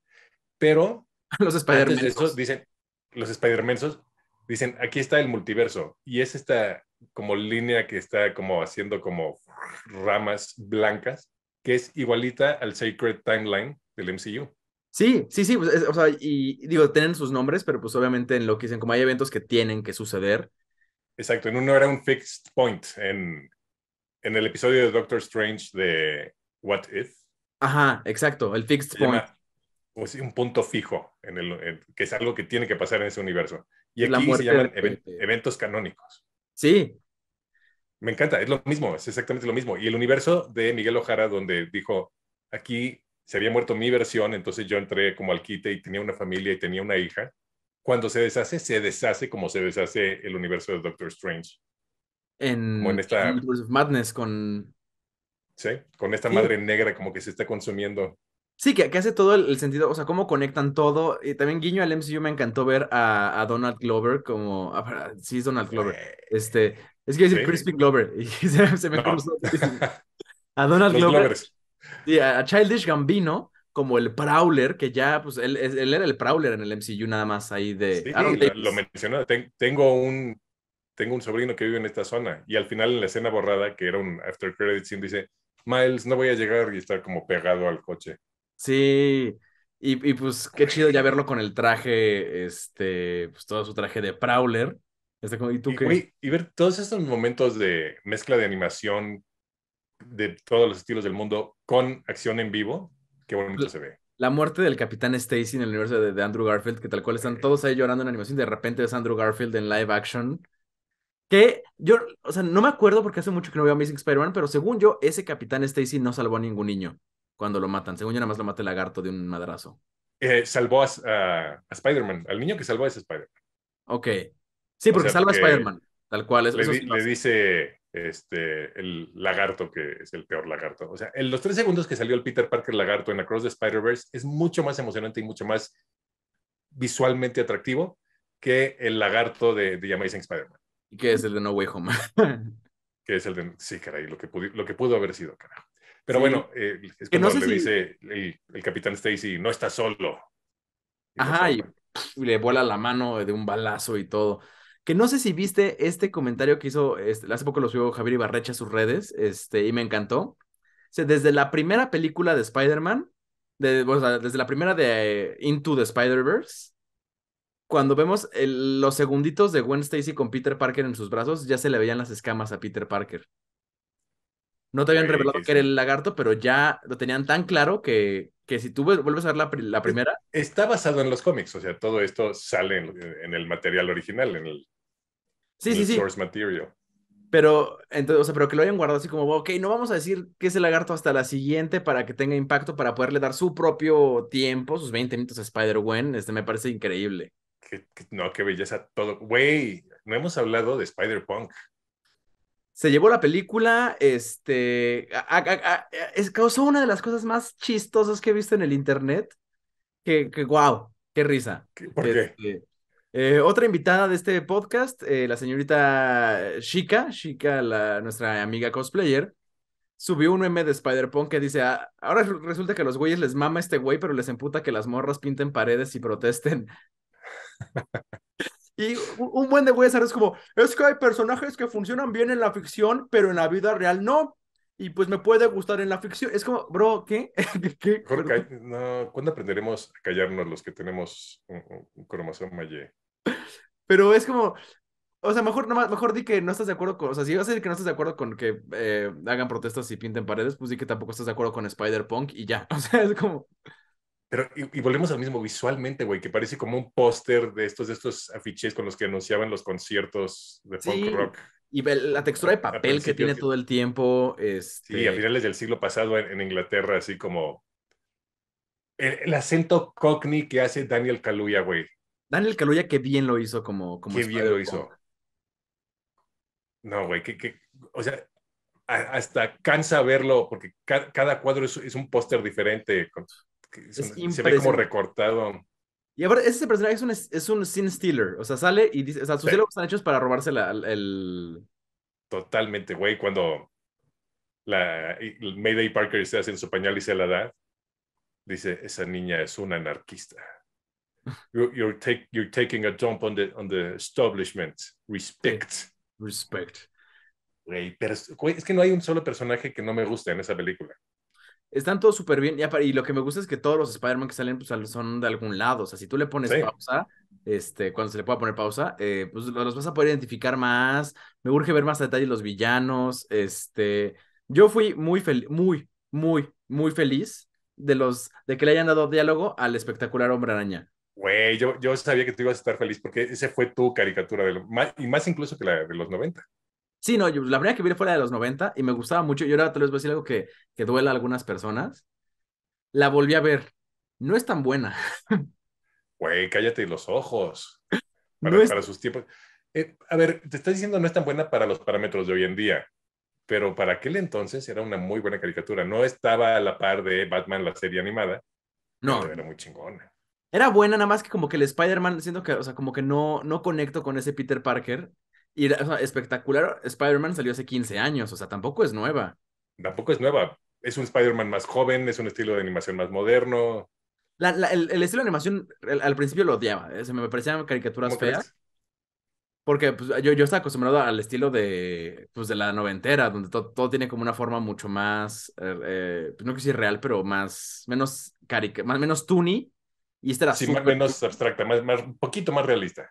Pero. Los spider Dicen, los Spider-Mensos dicen, aquí está el multiverso. Y es esta como línea que está como haciendo como ramas blancas, que es igualita al Sacred Timeline del MCU. Sí, sí, sí, pues, o sea, y digo, tienen sus nombres, pero pues obviamente en lo que dicen, como hay eventos que tienen que suceder. Exacto, en uno era un fixed point en, en el episodio de Doctor Strange de What If. Ajá, exacto, el fixed point. Pues, un punto fijo, en el, que es algo que tiene que pasar en ese universo. Y aquí se llaman eventos canónicos. Sí. Me encanta, es lo mismo, es exactamente lo mismo. Y el universo de Miguel Ojara, donde dijo, aquí se había muerto mi versión, entonces yo entré como al y tenía una familia y tenía una hija. Cuando se deshace, se deshace como se deshace el universo de Doctor Strange en, Madness con... Sí, con esta madre negra como que se está consumiendo. Sí, que, que hace todo el, sentido, o sea, cómo conectan todo. Y también guiño al MCU me encantó ver a, Donald Glover como... Ah, sí, es Donald Glover. Este, es que decir Crispy Glover. se, me A Donald Glover. Y a, Childish Gambino como el Prowler, que ya, pues, él, era el Prowler en el MCU nada más ahí de... Sí, lo, lo mencionó. tengo un tengo un sobrino que vive en esta zona. Y al final, en la escena borrada, que era un after credit scene, dice, Miles, no voy a llegar y estar como pegado al coche. Sí, y, y, pues qué chido ya verlo con el traje, este, pues todo su traje de Prowler. Este, ¿y, tú y, y ver todos estos momentos de mezcla de animación de todos los estilos del mundo con acción en vivo, qué bonito se ve. La muerte del capitán Stacy en el universo de, de Andrew Garfield, que tal cual están todos ahí llorando en animación, de repente es Andrew Garfield en live action yo, o sea, no me acuerdo porque hace mucho que no veo Amazing Spider-Man, pero según yo, ese Capitán Stacy no salvó a ningún niño cuando lo matan. Según yo, nada más lo mata el lagarto de un madrazo. Eh, salvó a, Spider-Man. Al niño que salvó ese Spider-Man. Ok. Sí, porque salva a Spider-Man, tal cual. le, dice este, el lagarto, que es el peor lagarto. O sea, en los tres segundos que salió el Peter Parker lagarto en Across the Spider-Verse es mucho más emocionante y mucho más visualmente atractivo que el lagarto de, de Amazing Spider-Man. Y que es el de No Way Home. que es el de. Sí, caray, lo que, pudo, lo que pudo haber sido, carajo. Pero bueno, eh, es que no sé dice el, capitán Stacy, no está solo. Ajá, y, le vuela la mano de un balazo y todo. Que no sé si viste este comentario que hizo, este, hace poco lo subió Javier Ibarrecha a sus redes, este, y me encantó. desde la primera película de Spider-Man, desde la primera de Into the Spider-Verse, cuando vemos los segunditos de Gwen Stacy con Peter Parker en sus brazos, ya se le veían las escamas a Peter Parker. No te habían revelado que era el lagarto, pero ya lo tenían tan claro que, que si tú vuelves a ver la, primera... Está basado en los cómics, o sea, todo esto sale en, el material original, en el, source material. Pero, entonces, o que lo hayan guardado así como, ok, no vamos a decir que es el lagarto hasta la siguiente para que tenga impacto, para poderle dar su propio tiempo, sus 20 minutos a Spider-Gwen, este me parece increíble no, qué belleza todo. Güey, no hemos hablado de Spider-Punk. Se llevó la película, este, es, causó una de las cosas más chistosas que he visto en el internet. Que, que qué risa. ¿Por qué? Este, eh, otra invitada de este podcast, eh, la señorita Chica, Chica, la, nuestra amiga cosplayer, subió un meme de Spider-Punk que dice, ah, ahora resulta que a los güeyes les mama este güey, pero les emputa que las morras pinten paredes y protesten. y un buen de güeyes es como, es que hay personajes que funcionan bien en la ficción, pero en la vida real no. Y pues me puede gustar en la ficción. Es como, bro, ¿qué? ¿Cuándo aprenderemos a callarnos los que tenemos un, un cromosoma Pero es como, o sea, mejor, mejor di que no estás de acuerdo con. O sea, si vas a decir que no estás de acuerdo con que eh, hagan protestas y pinten paredes, pues di que tampoco estás de acuerdo con Spider-Punk y ya. O sea, es como y, volvemos al mismo visualmente, güey, que parece como un póster de estos, de estos afiches con los que anunciaban los conciertos de punk rock. Y la textura de papel que tiene todo el tiempo. es... Este sí, a finales del siglo pasado en, Inglaterra, así como. El, acento cockney que hace Daniel Kaluuya, güey. Daniel Caluya qué bien lo hizo como. como qué bien lo hizo. No, güey, que, o sea, hasta cansa verlo, porque cada cuadro es, un póster diferente, con es se ve como recortado. Y ahora ese personaje es un, es un stealer. O sea, sale y dice. O sea, sus diálogos están hechos para robarse la, el. Totalmente, güey. Cuando la Mayday Parker se hace en su pañal y se la da, dice: Esa niña es una anarquista. You're, take, you're taking a dump on the, on the establishment. Respect. Respect. güey, es que no hay un solo personaje que no me guste en esa película están todos súper bien. Y, lo que me gusta es que todos los Spider-Man que salen pues, son de algún lado. O sea, si tú le pones pausa, este, cuando se le pueda poner pausa, eh, pues los vas a poder identificar más. Me urge ver más a detalle los villanos. Este, yo fui muy feliz, muy, muy, muy feliz de los de que le hayan dado diálogo al espectacular Hombre Araña. Güey, yo, yo sabía que tú ibas a estar feliz porque ese fue tu caricatura, de más, y más incluso que la de los 90. Sí, no, la primera que vi fuera de los 90 y me gustaba mucho. Yo ahora tal vez voy a decir algo que, que duela a algunas personas. La volví a ver. No es tan buena. Güey, cállate los ojos. Para, sus tiempos. Eh, a ver, te estás diciendo no es tan buena para los parámetros de hoy en día, pero para aquel entonces era una muy buena caricatura. No estaba a la par de Batman, la serie animada. No. Era muy chingona. Era buena, nada más que como que el Spider-Man, siento que, o sea, como que no, no conecto con ese Peter Parker y espectacular, Spider-Man salió hace 15 años, o sea, tampoco es nueva. Tampoco es nueva. Es un Spider-Man más joven, es un estilo de animación más moderno. el, estilo de animación al principio lo odiaba, eh, se me parecían caricaturas feas. Porque pues, yo, yo estaba acostumbrado al estilo de, pues, de la noventera, donde todo tiene como una forma mucho más, eh, eh, pues, no que sea real, pero más, menos más, menos toony. Y esta sí, menos abstracta, un poquito más realista.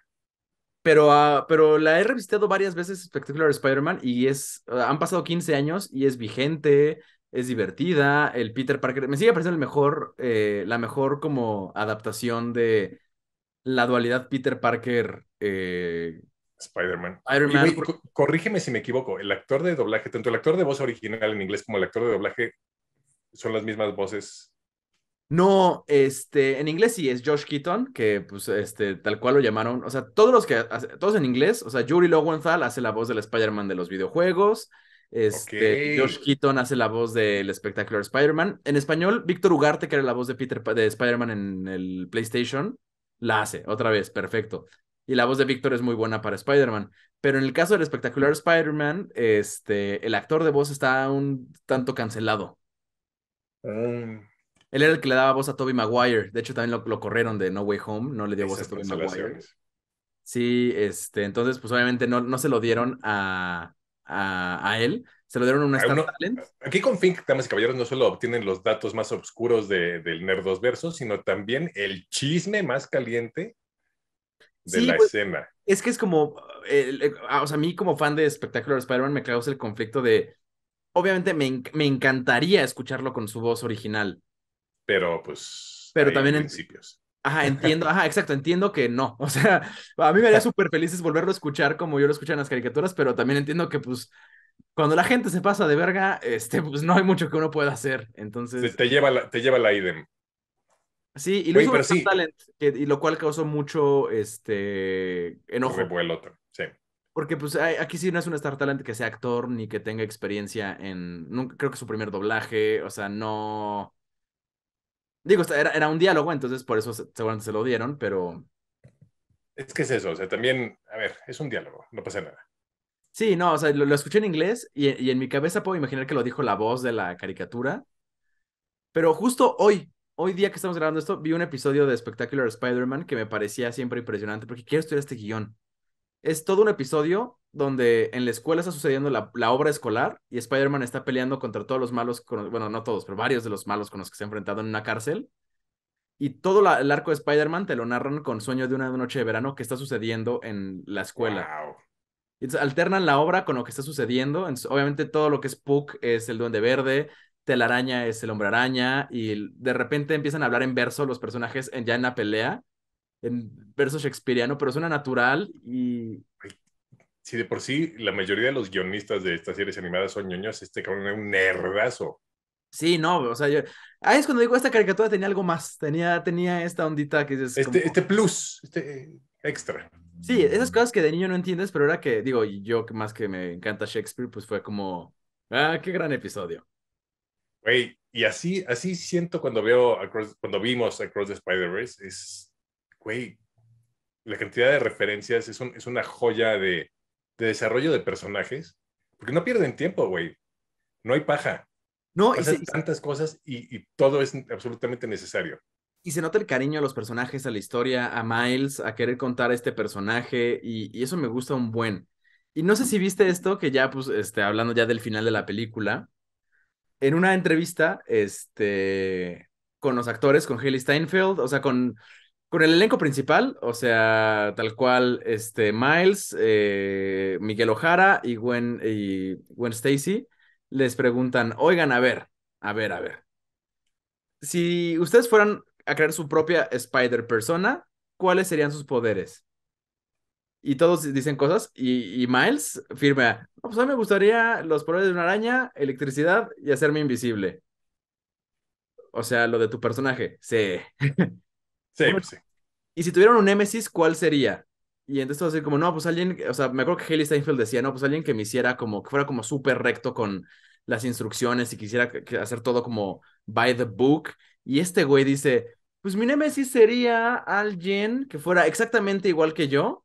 Ah, pero, la he revisitado varias veces, Spectacular Spider-Man, y es, ah, han pasado 15 años y es vigente, es divertida, el Peter Parker, me sigue pareciendo el mejor, eh, la mejor como adaptación de la dualidad Peter Parker. Eh, Spider-Man. corrígeme si me equivoco, el actor de doblaje, tanto el actor de voz original en inglés como el actor de doblaje, son las mismas voces no, este, en inglés sí es Josh Keaton, que pues este, tal cual lo llamaron, o sea, todos los que, todos en inglés, o sea, Yuri Lowenthal hace la voz del Spider-Man de los videojuegos, este, Josh Keaton hace la voz del espectacular Spider-Man. En español, Víctor Ugarte, que era la voz de, Peter, de Spider-Man en el PlayStation, la hace, otra vez, perfecto. Y la voz de Víctor es muy buena para Spider-Man. Pero en el caso del espectacular Spider-Man, este, el actor de voz está un tanto cancelado. Mm. Él era el que le daba voz a Toby Maguire. De hecho, también lo, corrieron de No Way Home, no le dio voz a Toby Maguire. Sí, este, entonces, pues obviamente no, no se lo dieron a, él, se lo dieron a un Star Talent. Aquí con Fink, damas y caballeros, no solo obtienen los datos más oscuros de, del Nerdos Versos, sino también el chisme más caliente de la pues, escena. Es que es como, o sea, a mí como fan de Spectacular Spider-Man me causa el conflicto de, obviamente me, me encantaría escucharlo con su voz original, pero pues... Pero también en principios. Ajá, entiendo, ajá, exacto, entiendo que no. O sea, a mí me haría súper feliz volverlo a escuchar como yo lo escuché en las caricaturas, pero también entiendo que pues cuando la gente se pasa de verga, este, pues no hay mucho que uno pueda hacer. Entonces... te lleva la, te lleva la idem. Sí, y lo hizo Star Talent, y lo cual causó mucho este enojo. otro sí. Porque pues aquí sí no es un Star Talent que sea actor ni que tenga experiencia en, creo que su primer doblaje, o sea, no, Digo, era, un diálogo, entonces por eso seguramente se lo dieron, pero. Es que es eso, o sea, también, a ver, es un diálogo, no pasa nada. Sí, no, o sea, lo, escuché en inglés y, y, en mi cabeza puedo imaginar que lo dijo la voz de la caricatura. Pero justo hoy, hoy día que estamos grabando esto, vi un episodio de Spectacular Spider-Man que me parecía siempre impresionante porque quiero estudiar este guión es todo un episodio donde en la escuela está sucediendo la, obra escolar y Spider-Man está peleando contra todos los malos, bueno, no todos, pero varios de los malos con los que se ha enfrentado en una cárcel. Y todo el arco de Spider-Man te lo narran con Sueño de una noche de verano que está sucediendo en la escuela. alternan la obra con lo que está sucediendo. obviamente todo lo que es Puck es el duende verde, Telaraña es el hombre araña y de repente empiezan a hablar en verso los personajes ya en la pelea en verso shakespeariano, pero suena natural y... Si de por sí la mayoría de los guionistas de estas series animadas son ñoños, este cabrón es un nerdazo. Sí, no, o sea, yo... Ahí es cuando digo, esta caricatura tenía algo más, tenía, tenía esta ondita que es... Este, este plus, este eh, extra. Sí, esas cosas que de niño no entiendes, pero ahora que digo, yo que más que me encanta Shakespeare, pues fue como, ah, qué gran episodio. Güey, y así, así siento cuando veo, cuando vimos Across the Spider-Verse, es güey, la cantidad de referencias es, es una joya de, desarrollo de personajes, porque no pierden tiempo, güey. No hay paja. No, y tantas cosas y, todo es absolutamente necesario. Y se nota el cariño a los personajes, a la historia, a Miles, a querer contar a este personaje, y, eso me gusta un buen. Y no sé si viste esto, que ya, pues, este, hablando ya del final de la película, en una entrevista, este, con los actores, con Haley Steinfeld, o sea, con con el elenco principal, o sea, tal cual, este, Miles, eh, Miguel Ojara y Gwen, Stacy, les preguntan, oigan, a ver, a ver, a ver, si ustedes fueran a crear su propia Spider persona, ¿cuáles serían sus poderes? Y todos dicen cosas y, Miles firma, pues a mí me gustaría los poderes de una araña, electricidad y hacerme invisible. O sea, lo de tu personaje, sí. Sí, Y si tuvieran un némesis, ¿cuál sería? Y entonces todo así como, no, pues alguien, o sea, me acuerdo que Haley Steinfeld decía, no, pues alguien que me hiciera como, que fuera como súper recto con las instrucciones y quisiera hacer todo como by the book. Y este güey dice, pues mi némesis sería alguien que fuera exactamente igual que yo,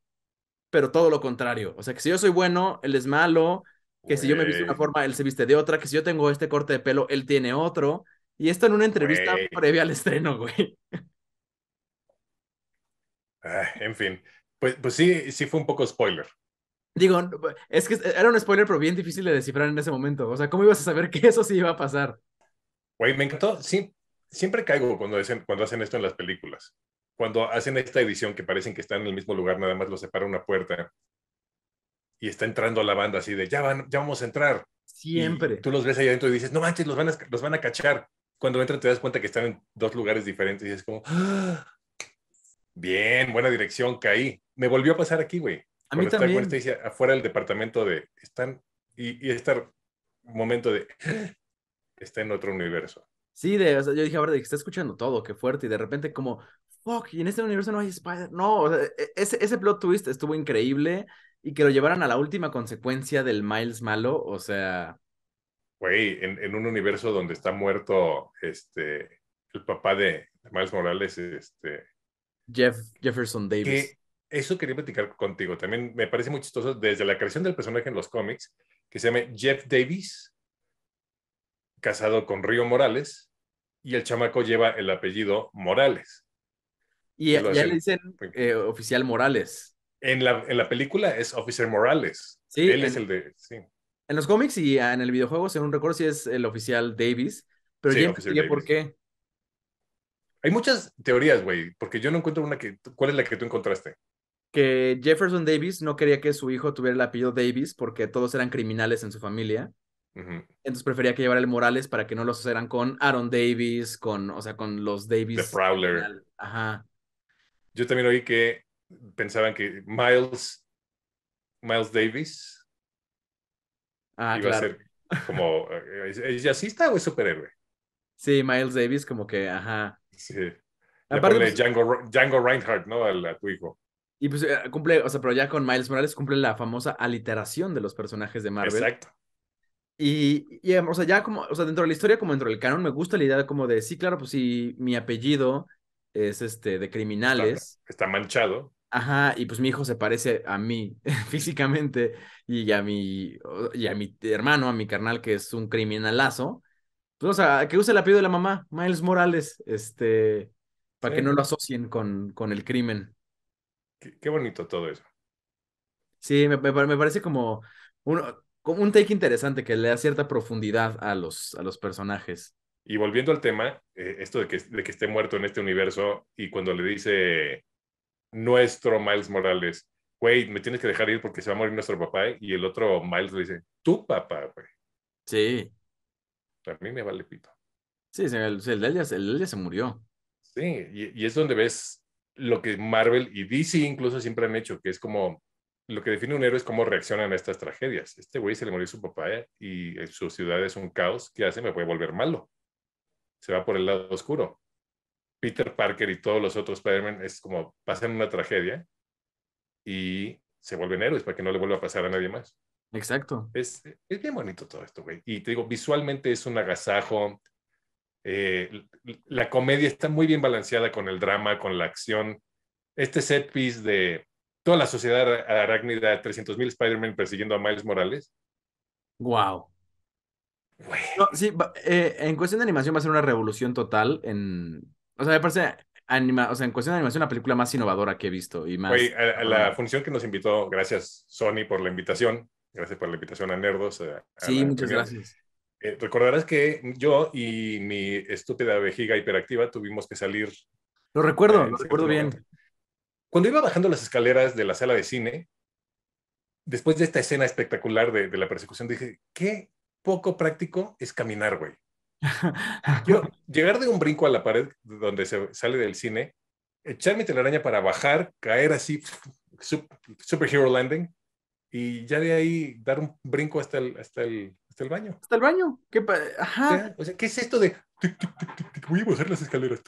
pero todo lo contrario. O sea, que si yo soy bueno, él es malo, que si yo me viste de una forma, él se viste de otra, que si yo tengo este corte de pelo, él tiene otro. Y esto en una entrevista previa al estreno, güey. Ah, en fin, pues, pues sí, sí fue un poco spoiler. Digo, es que era un spoiler, pero bien difícil de descifrar en ese momento. O sea, ¿cómo ibas a saber que eso sí iba a pasar? Güey, me encantó. Sí, siempre caigo cuando hacen, cuando hacen esto en las películas. Cuando hacen esta edición que parecen que están en el mismo lugar, nada más los separa una puerta y está entrando la banda así de ya, van, vamos a entrar. Siempre. tú los ves ahí adentro y dices, no manches, los van a, los van a cachar. Cuando entran te das cuenta que están en dos lugares diferentes y es como, ¡Ah! Bien, buena dirección, caí. Me volvió a pasar aquí, güey. A mí también. afuera del departamento de... Están... Y, y este momento de... Está en otro universo. Sí, de, o sea, yo dije, a ver, de que está escuchando todo, qué fuerte, y de repente como, fuck, y en este universo no hay Spider, no, o sea, e, ese, ese plot twist estuvo increíble, y que lo llevaran a la última consecuencia del Miles malo, o sea... Güey, en, en, un universo donde está muerto, este, el papá de Miles Morales, este, Jeff Jefferson Davis. eso quería platicar contigo. También me parece muy chistoso desde la creación del personaje en los cómics, que se llama Jeff Davis, casado con Río Morales, y el chamaco lleva el apellido Morales. Y ya le dicen eh, oficial Morales. En la, en la, película es Officer Morales. Sí. Él es el de. Sí. En los cómics y en el videojuego, según recuerdo, sí es el oficial Davis. Pero yo por qué. Hay muchas teorías, güey, porque yo no encuentro una que... ¿Cuál es la que tú encontraste? Que Jefferson Davis no quería que su hijo tuviera el apellido Davis porque todos eran criminales en su familia. Entonces prefería que llevara el Morales para que no lo asociaran con Aaron Davis, con, o sea, con los Davis. The Prowler. Ajá. Yo también oí que pensaban que Miles, Miles Davis ah, iba a ser como, eh, ¿es, es o es superhéroe? Sí, Miles Davis como que, ajá. Sí. Aparte, pues, Django, Reinhardt, ¿no? a tu hijo. Y pues eh, cumple, o sea, pero ya con Miles Morales cumple la famosa aliteración de los personajes de Marvel. Exacto. Y, em, o sea, ya como, o sea, dentro de la historia, como dentro del canon, me gusta la idea como de, sí, claro, pues si mi apellido es este de criminales. Está, manchado. Ajá, y pues mi hijo se parece a mí físicamente y a mi, y a mi hermano, a mi carnal, que es un criminalazo. Pues, o sea, que use el apellido de la mamá, Miles Morales, este, para que no lo asocien con, con el crimen. Qué, bonito todo eso. Sí, me, parece como un, un take interesante que le da cierta profundidad a los, a los personajes. Y volviendo al tema, eh, esto de que, de que esté muerto en este universo y cuando le dice nuestro Miles Morales, güey, me tienes que dejar ir porque se va a morir nuestro papá. Y el otro Miles le dice, tu papá, güey. Sí a mí me vale pito. Sí, el, el, de se murió. Sí, y, es donde ves lo que Marvel y DC incluso siempre han hecho, que es como lo que define un héroe es cómo reaccionan a estas tragedias. Este güey se le murió su papá eh, y eh, su ciudad es un caos. ¿Qué hace? Me puede volver malo. Se va por el lado oscuro. Peter Parker y todos los otros Spider-Man es como pasan una tragedia y se vuelven héroes para que no le vuelva a pasar a nadie más. Exacto. Es, es bien bonito todo esto, güey. Y te digo, visualmente es un agasajo. Eh, la comedia está muy bien balanceada con el drama, con la acción. Este set piece de toda la sociedad arácnida, 300.000 Spider-Man persiguiendo a Miles Morales. Wow. sí, eh, en cuestión de animación va a ser una revolución total en... O sea, me parece Anima, o sea, en cuestión de animación, la película más innovadora que he visto y más. a la función que nos invitó, gracias Sony por la invitación, Gracias por la invitación a Nerdos. Eh, sí, muchas gracias. Eh, recordarás que yo y mi estúpida vejiga hiperactiva tuvimos que salir. Lo recuerdo, lo recuerdo bien. Cuando iba bajando las escaleras de la sala de cine, después de esta escena espectacular de, la persecución, dije, qué poco práctico es caminar, güey. Yo llegar de un brinco a la pared donde se sale del cine, echar mi telaraña para bajar, caer así, superhero landing, y ya de ahí dar un brinco hasta el, hasta el, hasta el baño. Hasta el baño. ¿Qué Ajá. ¿qué es esto de voy a bajar las escaleras?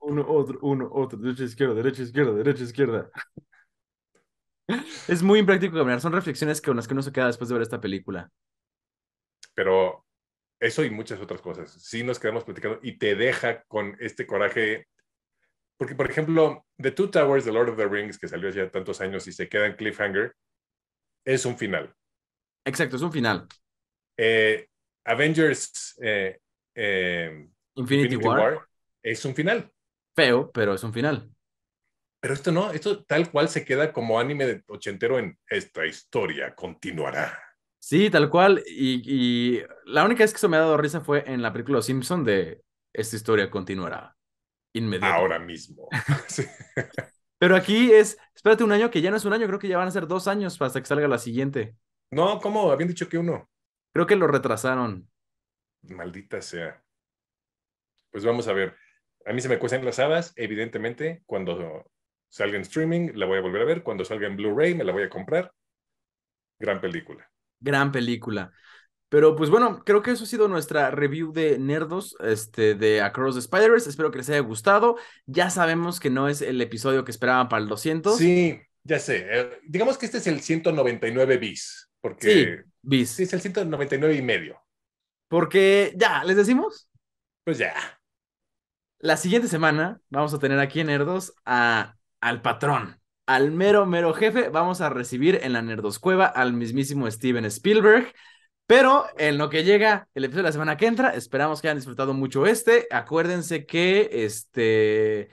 Uno, otro, uno, otro, derecha, izquierda, derecha, izquierda, derecha, izquierda. Es muy impráctico caminar. Son reflexiones con las que uno se queda después de ver esta película. Pero eso y muchas otras cosas. si nos quedamos platicando y te deja con este coraje. Porque, por ejemplo, The Two Towers, The Lord of the Rings, que salió hace tantos años y se queda en cliffhanger, es un final. Exacto, es un final. Eh, Avengers eh, eh, Infinity, War. es un final. Feo, pero es un final. Pero esto no, esto tal cual se queda como anime de ochentero en esta historia continuará. Sí, tal cual. Y, la única vez que eso me ha dado risa fue en la película Simpson de esta historia continuará. Inmediato. Ahora mismo. Pero aquí es, espérate un año, que ya no es un año, creo que ya van a ser dos años hasta que salga la siguiente. No, ¿cómo? Habían dicho que uno. Creo que lo retrasaron. Maldita sea. Pues vamos a ver. A mí se me cuestan las hadas, evidentemente, cuando salga en streaming, la voy a volver a ver. Cuando salga en Blu-ray, me la voy a comprar. Gran película. Gran película. Pero pues bueno, creo que eso ha sido nuestra review de Nerdos, este, de Across the Spiders. Espero que les haya gustado. Ya sabemos que no es el episodio que esperaban para el 200. Sí, ya sé. Eh, digamos que este es el 199 bis, porque... Sí, bis. Sí, es el 199 y medio. Porque ya, ¿les decimos? Pues ya. La siguiente semana vamos a tener aquí en Nerdos a, al patrón, al mero, mero jefe. Vamos a recibir en la Nerdos Cueva al mismísimo Steven Spielberg. Pero en lo que llega el episodio de la semana que entra, esperamos que hayan disfrutado mucho este. Acuérdense que este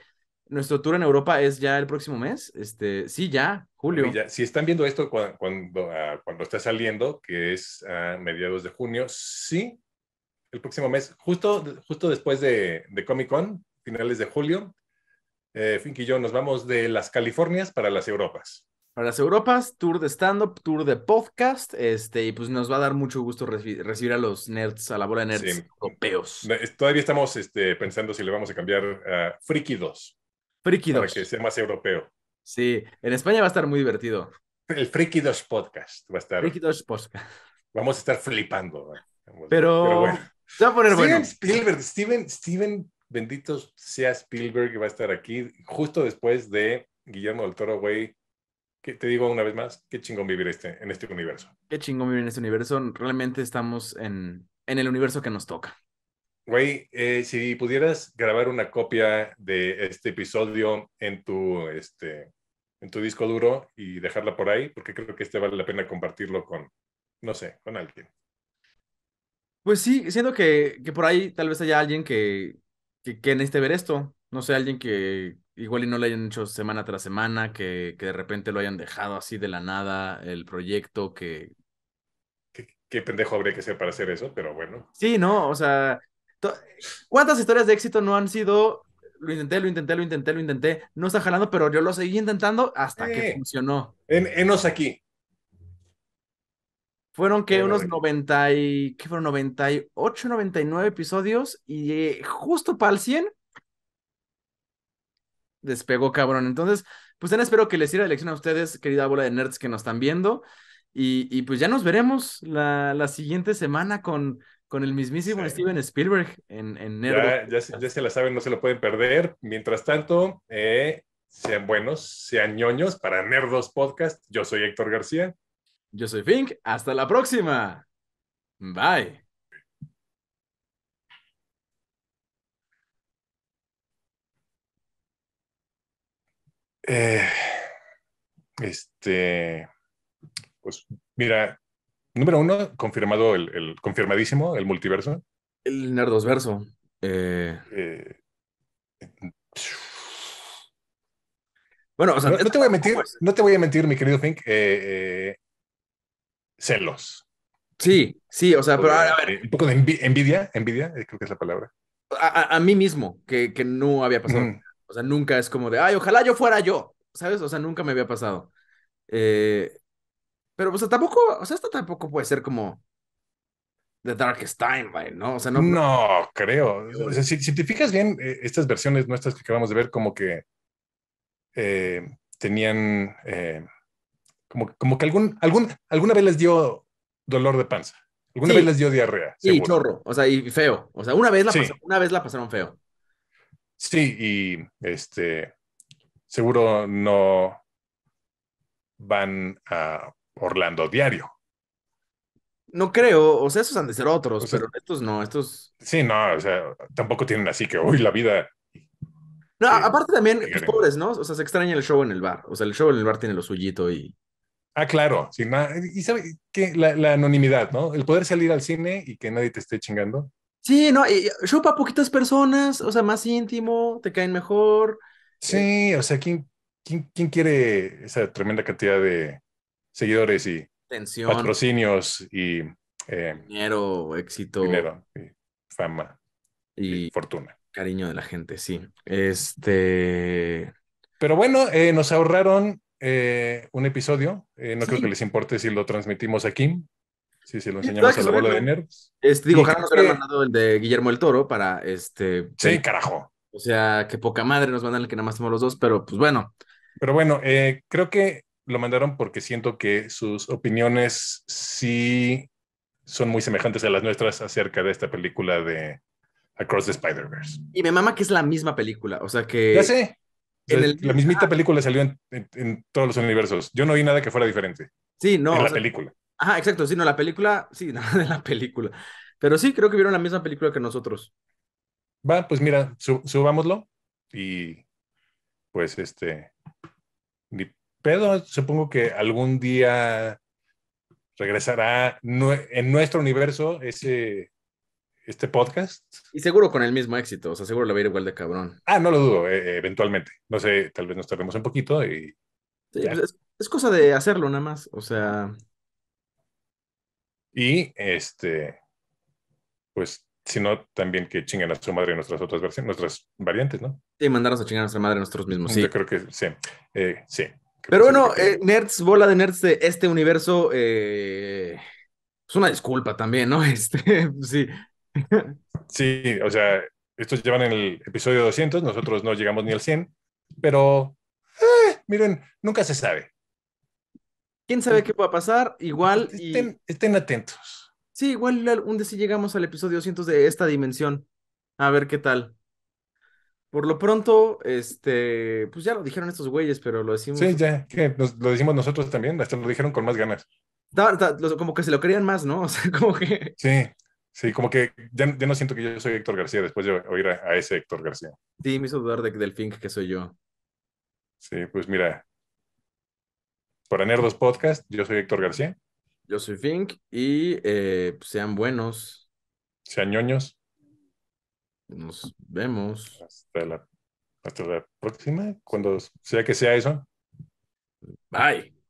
nuestro tour en Europa es ya el próximo mes. Este, sí, ya, julio. si están viendo esto cuando, ah, cuando, está saliendo, que es a mediados de junio, sí, el próximo mes, justo, justo después de, de Comic Con, finales de julio, eh, Fink y yo nos vamos de las Californias para las Europas para las Europas, tour de stand-up, tour de podcast, este, y pues nos va a dar mucho gusto recibir a los nerds, a la bola de nerds europeos. Todavía estamos este, pensando si le vamos a cambiar a Friki 2. Friki 2. Para que sea más europeo. Sí, en España va a estar muy divertido. El Friki 2 Podcast va a estar. Friki 2 Podcast. Vamos a estar flipando. pero, bueno. Se va a poner Steven Spielberg, Steven, Steven, bendito sea Spielberg, va a estar aquí justo después de Guillermo del Toro, güey te digo una vez más, qué chingón vivir este, en este universo. Qué chingón vivir en este universo. Realmente estamos en, en el universo que nos toca. Güey, eh, si pudieras grabar una copia de este episodio en tu, este, en tu disco duro y dejarla por ahí, porque creo que este vale la pena compartirlo con, no sé, con alguien. Pues sí, siento que, que por ahí tal vez haya alguien que, que, que necesite ver esto. No sé, alguien que, igual y no lo hayan hecho semana tras semana, que, que de repente lo hayan dejado así de la nada, el proyecto que... ¿Qué, pendejo habría que ser para hacer eso? Pero bueno. Sí, no, o sea, ¿cuántas historias de éxito no han sido? Lo intenté, lo intenté, lo intenté, lo intenté, no está jalando, pero yo lo seguí intentando hasta que eh, funcionó. En, enos aquí. Fueron que unos 90 y, ¿qué fueron? 98, 99 episodios y eh, justo para el 100 despegó cabrón. Entonces, pues espero que les sirva la lección a ustedes, querida bola de nerds que nos están viendo. Y, pues ya nos veremos la, siguiente semana con, con el mismísimo Steven Spielberg en, en Nerd. Ya, se la saben, no se lo pueden perder. Mientras tanto, eh, sean buenos, sean ñoños para Nerdos Podcast. Yo soy Héctor García. Yo soy Fink. Hasta la próxima. Bye. Eh, este, pues mira, número uno, confirmado el, confirmadísimo, el multiverso. El nerdosverso. Eh. eh... bueno, o sea, no, te voy a mentir, pues no te voy a mentir, mi querido Fink. Eh, celos. Sí, sí, o sea, pero a Un poco de envidia, envidia, creo que es la palabra. A, mí mismo, que, no había pasado. O sea, nunca es como de, ay, ojalá yo fuera yo, ¿sabes? O sea, nunca me había pasado. Eh, pero, o sea, tampoco, o sea, esto tampoco puede ser como The Darkest Time, ¿no? O sea, no. No, creo. si, si, te fijas bien, eh, estas versiones nuestras que acabamos de ver, como que eh, tenían. como, que algún, algún, alguna vez les dio dolor de panza. Alguna vez les dio diarrea. Sí, chorro. O sea, y feo. O sea, una vez una vez la pasaron feo. Sí, y este, seguro no van a Orlando diario. No creo, o sea, esos han de ser otros, pero estos no, estos. Sí, no, o sea, tampoco tienen así que, hoy la vida. No, aparte también, pues, pobres, ¿no? O sea, se extraña el show en el bar. O sea, el show en el bar tiene lo suyito y. Ah, claro, sí, nada. y sabe que la, anonimidad, ¿no? El poder salir al cine y que nadie te esté chingando. Sí, no, y chupa poquitas personas, o sea, más íntimo, te caen mejor. Eh. Sí, o sea, ¿quién, quién, quiere esa tremenda cantidad de seguidores y patrocinios y eh, dinero, éxito, dinero, fama y, fortuna? Cariño de la gente, sí. Este. Pero bueno, eh, nos ahorraron un episodio. no creo que les importe si lo transmitimos aquí. Sí, sí, lo enseñamos la bola de Nerds. digo, ojalá nos hubiera mandado el de Guillermo el Toro para este. Sí, carajo. O sea, que poca madre nos mandan el que nada más somos los dos, pero pues bueno. Pero bueno, eh, creo que lo mandaron porque siento que sus opiniones sí son muy semejantes a las nuestras acerca de esta película de Across the Spider-Verse. Y me mama que es la misma película, o sea que... Ya sé. La mismita película salió en, todos los universos. Yo no vi nada que fuera diferente. Sí, no. En la película. Ajá, exacto, sí, no, la película, sí, nada de la película. Pero sí, creo que vieron la misma película que nosotros. Va, pues mira, subámoslo y pues este, ni pedo, supongo que algún día regresará en nuestro universo ese, este podcast. Y seguro con el mismo éxito, o sea, seguro le va a ir igual de cabrón. Ah, no lo dudo, e-, eventualmente. No sé, tal vez nos tardemos un poquito y... Pues, es cosa de hacerlo nada más, o sea, y este, pues, si no, también que chinguen a su madre nuestras otras versiones, nuestras variantes, ¿no? Sí, mandarnos a chingar a nuestra madre nosotros mismos, sí. Yo creo que sí. Eh, sí. Pero bueno, eh, nerds, bola de nerds de este universo, eh, es pues una disculpa también, ¿no? Este, pues sí. Sí, o sea, estos llevan en el episodio 200, nosotros no llegamos ni al 100, pero miren, nunca se sabe quién sabe qué va a pasar, igual. Estén, atentos. Sí, igual un día si llegamos al episodio 200 de esta dimensión. A ver qué tal. Por lo pronto, este, pues ya lo dijeron estos güeyes, pero lo decimos. Sí, ya, que lo decimos nosotros también, hasta lo dijeron con más ganas. como que se lo querían más, ¿no? O sea, como que. Sí, sí, como que ya, no siento que yo soy Héctor García después de oír a, ese Héctor García. Sí, me hizo dudar de, del que soy yo. Sí, pues mira, para Nerdos Podcast, yo soy Héctor García. Yo soy Fink y eh, sean buenos. Sean ñoños. Nos vemos. hasta la próxima, cuando sea que sea eso. Bye.